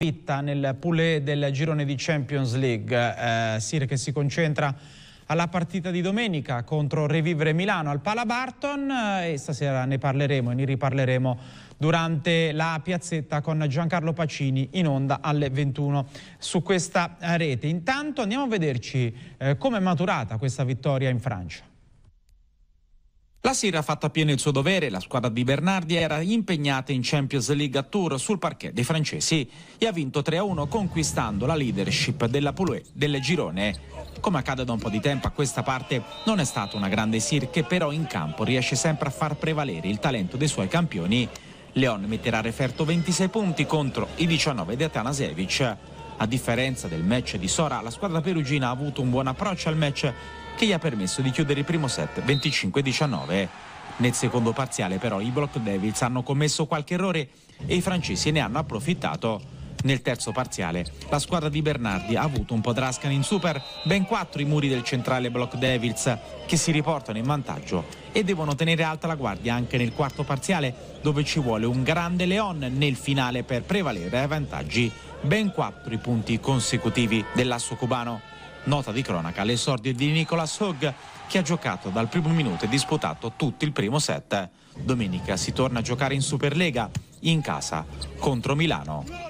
vitta nel poulet del girone di Champions League. Eh, Sir che si concentra alla partita di domenica contro Revivere Milano al Palabarton eh, e stasera ne parleremo e ne riparleremo durante la piazzetta con Giancarlo Pacini in onda alle 21 su questa rete. Intanto andiamo a vederci eh, come è maturata questa vittoria in Francia. La Sira ha fatto appieno il suo dovere, la squadra di Bernardi era impegnata in Champions League a Tour sul parquet dei francesi e ha vinto 3-1 conquistando la leadership della Pouloue del girone. Come accade da un po' di tempo a questa parte non è stata una grande Sir che però in campo riesce sempre a far prevalere il talento dei suoi campioni. Leon metterà a referto 26 punti contro i 19 di Atanasevic. A differenza del match di Sora, la squadra perugina ha avuto un buon approccio al match che gli ha permesso di chiudere il primo set 25-19. Nel secondo parziale però i Block Devils hanno commesso qualche errore e i francesi ne hanno approfittato. Nel terzo parziale la squadra di Bernardi ha avuto un po' Drascan in super, ben quattro i muri del centrale Block Devils che si riportano in vantaggio e devono tenere alta la guardia anche nel quarto parziale dove ci vuole un grande Leon nel finale per prevalere ai vantaggi ben quattro i punti consecutivi dell'asso cubano. Nota di cronaca le sordi di Nicolas Hogg che ha giocato dal primo minuto e disputato tutto il primo set. Domenica si torna a giocare in Superlega in casa contro Milano.